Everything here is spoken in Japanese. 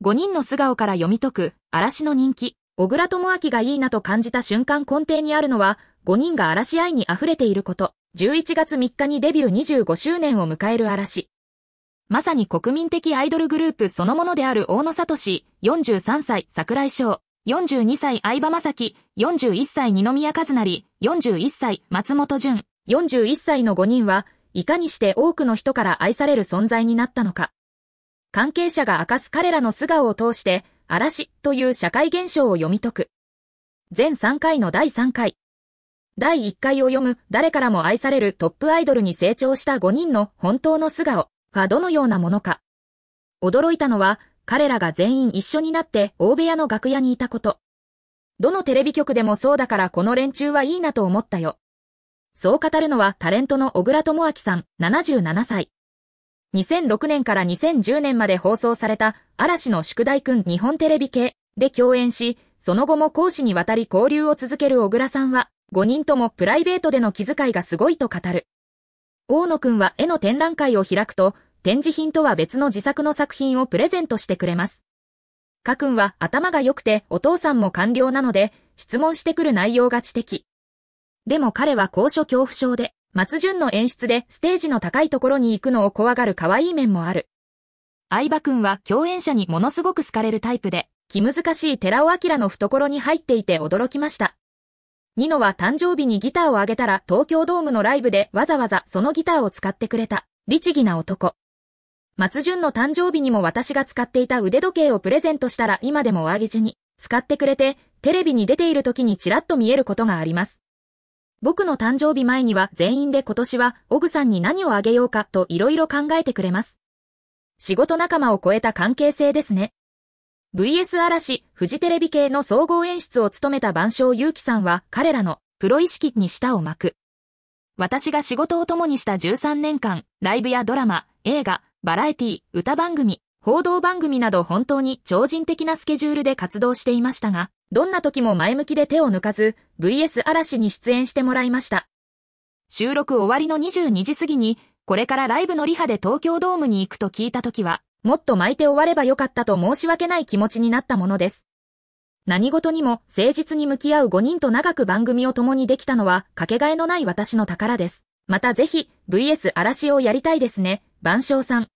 5人の素顔から読み解く、嵐の人気、小倉智明がいいなと感じた瞬間根底にあるのは、5人が嵐愛に溢れていること。11月3日にデビュー25周年を迎える嵐。まさに国民的アイドルグループそのものである大野聡、43歳桜井翔、42歳相葉正樹、41歳二宮和成、41歳松本潤、41歳の5人は、いかにして多くの人から愛される存在になったのか。関係者が明かす彼らの素顔を通して、嵐という社会現象を読み解く。全3回の第3回。第1回を読む誰からも愛されるトップアイドルに成長した5人の本当の素顔はどのようなものか。驚いたのは彼らが全員一緒になって大部屋の楽屋にいたこと。どのテレビ局でもそうだからこの連中はいいなと思ったよ。そう語るのはタレントの小倉智明さん77歳。2006年から2010年まで放送された嵐の宿題くん日本テレビ系で共演し、その後も講師にわたり交流を続ける小倉さんは、5人ともプライベートでの気遣いがすごいと語る。大野くんは絵の展覧会を開くと、展示品とは別の自作の作品をプレゼントしてくれます。かくんは頭が良くてお父さんも官僚なので、質問してくる内容が知的。でも彼は高所恐怖症で、松潤の演出でステージの高いところに行くのを怖がる可愛い面もある。相葉くんは共演者にものすごく好かれるタイプで、気難しい寺尾明の懐に入っていて驚きました。ニノは誕生日にギターをあげたら東京ドームのライブでわざわざそのギターを使ってくれた、律儀な男。松潤の誕生日にも私が使っていた腕時計をプレゼントしたら今でも上着地に使ってくれて、テレビに出ている時にちらっと見えることがあります。僕の誕生日前には全員で今年は、オグさんに何をあげようかといろいろ考えてくれます。仕事仲間を超えた関係性ですね。VS 嵐、フジテレビ系の総合演出を務めた万象祐樹さんは、彼らの、プロ意識に舌を巻く。私が仕事を共にした13年間、ライブやドラマ、映画、バラエティ、歌番組、報道番組など本当に超人的なスケジュールで活動していましたが、どんな時も前向きで手を抜かず、VS 嵐に出演してもらいました。収録終わりの22時過ぎに、これからライブのリハで東京ドームに行くと聞いた時は、もっと巻いて終わればよかったと申し訳ない気持ちになったものです。何事にも誠実に向き合う5人と長く番組を共にできたのは、かけがえのない私の宝です。またぜひ、VS 嵐をやりたいですね、万象さん。